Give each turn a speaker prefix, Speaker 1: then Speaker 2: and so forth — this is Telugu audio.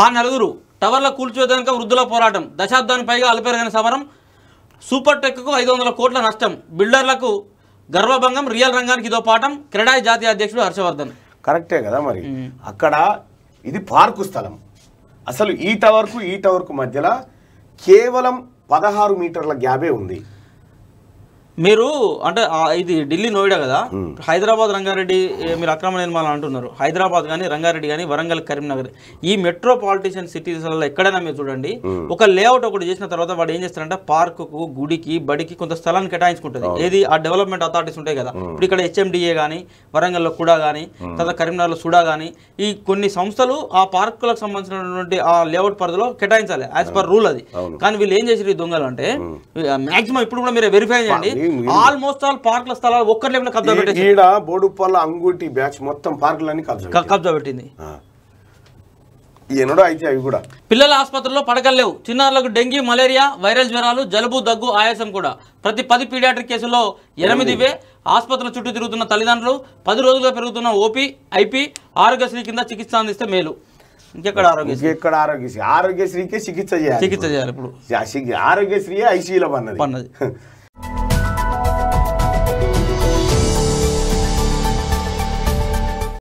Speaker 1: ఆ నలుగురు టవర్ల కూల్చోదానిక వృద్ధుల పోరాటం దశాబ్దానికి పైగా అలపెరగని సమరం సూపర్ టెక్కు ఐదు వందల కోట్ల నష్టం బిల్డర్లకు గర్వభంగం రియల్ రంగానికి ఇదో పాఠం క్రీడాయి జాతీయ అధ్యక్షుడు హర్షవర్ధన్ కరెక్టే కదా మరి అక్కడ ఇది పార్కు
Speaker 2: స్థలం అసలు ఈ టవర్కు ఈ టవర్కు మధ్యలో కేవలం పదహారు మీటర్ల గ్యాబే ఉంది
Speaker 1: మీరు అంటే ఇది ఢిల్లీ నోయిడా కదా హైదరాబాద్ రంగారెడ్డి మీరు అక్రమ నిర్మాణం అంటున్నారు హైదరాబాద్ కానీ రంగారెడ్డి కానీ వరంగల్ కరీంనగర్ ఈ మెట్రోపాలిటిషన్ సిటీస్లలో ఎక్కడైనా మీరు చూడండి ఒక లేఅవుట్ ఒకటి చేసిన తర్వాత వాడు ఏం చేస్తారంటే పార్కుకు గుడికి బడికి కొంత స్థలాన్ని కేటాయించుకుంటుంది ఏది ఆ డెవలప్మెంట్ అథారిటీస్ ఉంటాయి కదా ఇప్పుడు ఇక్కడ హెచ్ఎండిఏ కానీ వరంగల్లో కూడా కానీ తర్వాత కరీంనగర్లో సుడా కానీ ఈ కొన్ని సంస్థలు ఆ పార్కులకు సంబంధించినటువంటి ఆ లేఅవుట్ పరిధిలో కేటాయించాలి యాజ్ పర్ రూల్ అది కానీ వీళ్ళు ఏం చేసారు ఈ దొంగలు అంటే మాక్సిమం ఇప్పుడు కూడా మీరు వెరిఫై చేయండి ఆల్మోస్ట్ ఆల్ పార్కుల స్థలాలు ఒక్కరి కబ్జా పెట్టింది ఈడ
Speaker 2: బోడుపల్ల అంగుటి బ్యాచ్ మొత్తం పార్కులన్నీ కబ్జా కబ్జా పెట్టింది ఎన్నడో అయితే అవి కూడా
Speaker 1: పిల్లల ఆసుపత్రిలో పడకలు చిన్నారులకు డెంగ్యూ మలేరియా వైరల్ జ్వరాలు జలుబు దగ్గు ఆయాసం కూడా ప్రతి పది పీడియాట్రిక్ కేసుల్లో వే ఆసుపత్రుల చుట్టూ తిరుగుతున్న తల్లిదండ్రులు పది రోజులుగా పెరుగుతున్న ఓపీ ఐపీ ఆరోగ్యశ్రీ కింద చికిత్స అందిస్తే మేలు ఇంకెక్కడ ఆరోగ్యశ్రీ
Speaker 2: ఎక్కడ ఆరోగ్యశ్రీ ఆరోగ్యశ్రీకే చికిత్స చేయాలి చికిత్స చేయాలి ఇప్పుడు ఆరోగ్యశ్రీ ఐసీలో పన్నది పన్నది